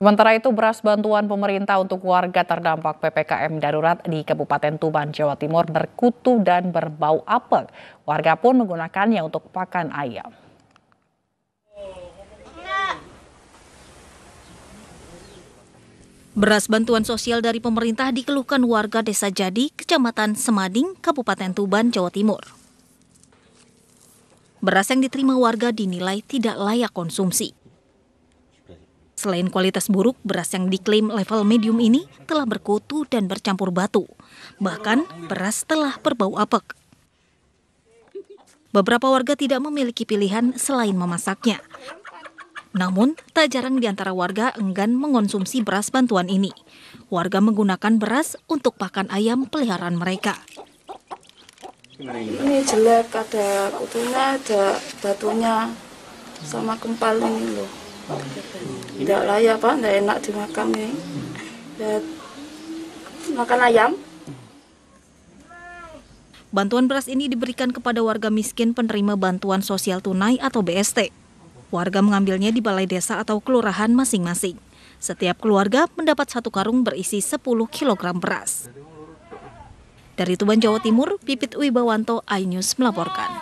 Sementara itu, beras bantuan pemerintah untuk warga terdampak PPKM darurat di Kabupaten Tuban, Jawa Timur berkutu dan berbau apek. Warga pun menggunakannya untuk pakan ayam. Beras bantuan sosial dari pemerintah dikeluhkan warga Desa Jadi, Kecamatan Semading, Kabupaten Tuban, Jawa Timur. Beras yang diterima warga dinilai tidak layak konsumsi. Selain kualitas buruk, beras yang diklaim level medium ini telah berkutu dan bercampur batu. Bahkan, beras telah berbau apek. Beberapa warga tidak memiliki pilihan selain memasaknya. Namun, tak jarang di antara warga enggan mengonsumsi beras bantuan ini. Warga menggunakan beras untuk pakan ayam peliharaan mereka. Ini jelek, ada kutunya, ada batunya, sama kempal ini loh. Tidak layak Pak, tidak enak dimakan ya. ya. Makan ayam. Bantuan beras ini diberikan kepada warga miskin penerima bantuan sosial tunai atau BST. Warga mengambilnya di balai desa atau kelurahan masing-masing. Setiap keluarga mendapat satu karung berisi 10 kg beras. Dari Tuban, Jawa Timur, Pipit Wibawanto, iNews melaporkan.